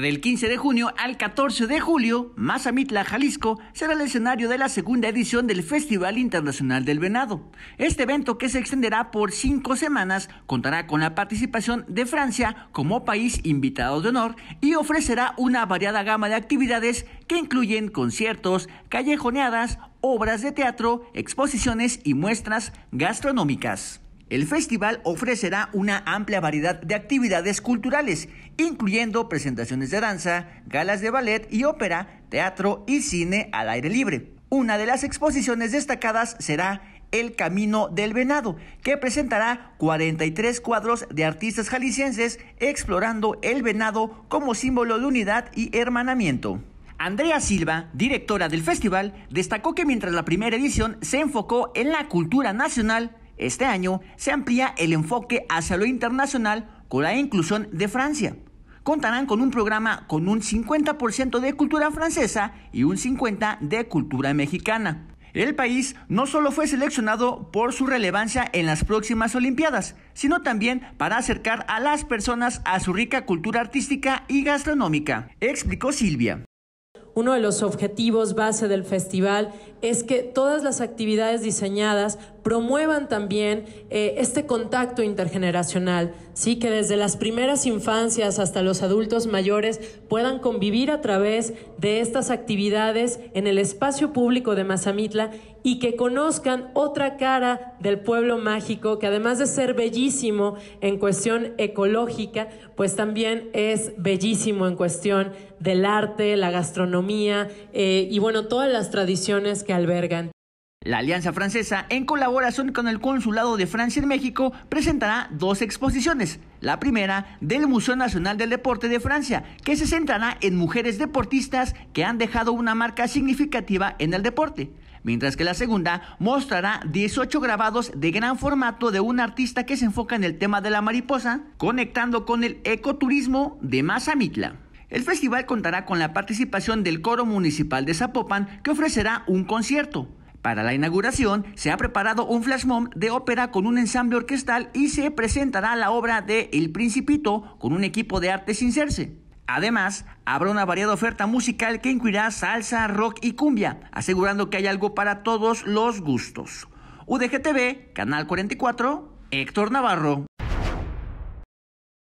Del 15 de junio al 14 de julio, Mazamitla, Jalisco, será el escenario de la segunda edición del Festival Internacional del Venado. Este evento, que se extenderá por cinco semanas, contará con la participación de Francia como país invitado de honor y ofrecerá una variada gama de actividades que incluyen conciertos, callejoneadas, obras de teatro, exposiciones y muestras gastronómicas. El festival ofrecerá una amplia variedad de actividades culturales, incluyendo presentaciones de danza, galas de ballet y ópera, teatro y cine al aire libre. Una de las exposiciones destacadas será el Camino del Venado, que presentará 43 cuadros de artistas jaliscienses explorando el venado como símbolo de unidad y hermanamiento. Andrea Silva, directora del festival, destacó que mientras la primera edición se enfocó en la cultura nacional, este año se amplía el enfoque hacia lo internacional con la inclusión de Francia. Contarán con un programa con un 50% de cultura francesa y un 50% de cultura mexicana. El país no solo fue seleccionado por su relevancia en las próximas Olimpiadas, sino también para acercar a las personas a su rica cultura artística y gastronómica, explicó Silvia. Uno de los objetivos base del festival es que todas las actividades diseñadas promuevan también eh, este contacto intergeneracional, ¿sí? que desde las primeras infancias hasta los adultos mayores puedan convivir a través de estas actividades en el espacio público de Mazamitla y que conozcan otra cara del pueblo mágico, que además de ser bellísimo en cuestión ecológica, pues también es bellísimo en cuestión del arte, la gastronomía eh, y bueno, todas las tradiciones que albergan. La Alianza Francesa, en colaboración con el Consulado de Francia en México, presentará dos exposiciones. La primera del Museo Nacional del Deporte de Francia, que se centrará en mujeres deportistas que han dejado una marca significativa en el deporte, mientras que la segunda mostrará 18 grabados de gran formato de un artista que se enfoca en el tema de la mariposa, conectando con el ecoturismo de Mazamitla. El festival contará con la participación del Coro Municipal de Zapopan, que ofrecerá un concierto, para la inauguración se ha preparado un flash de ópera con un ensamble orquestal y se presentará la obra de El Principito con un equipo de arte serse. Además, habrá una variada oferta musical que incluirá salsa, rock y cumbia, asegurando que hay algo para todos los gustos. UDGTV, Canal 44, Héctor Navarro.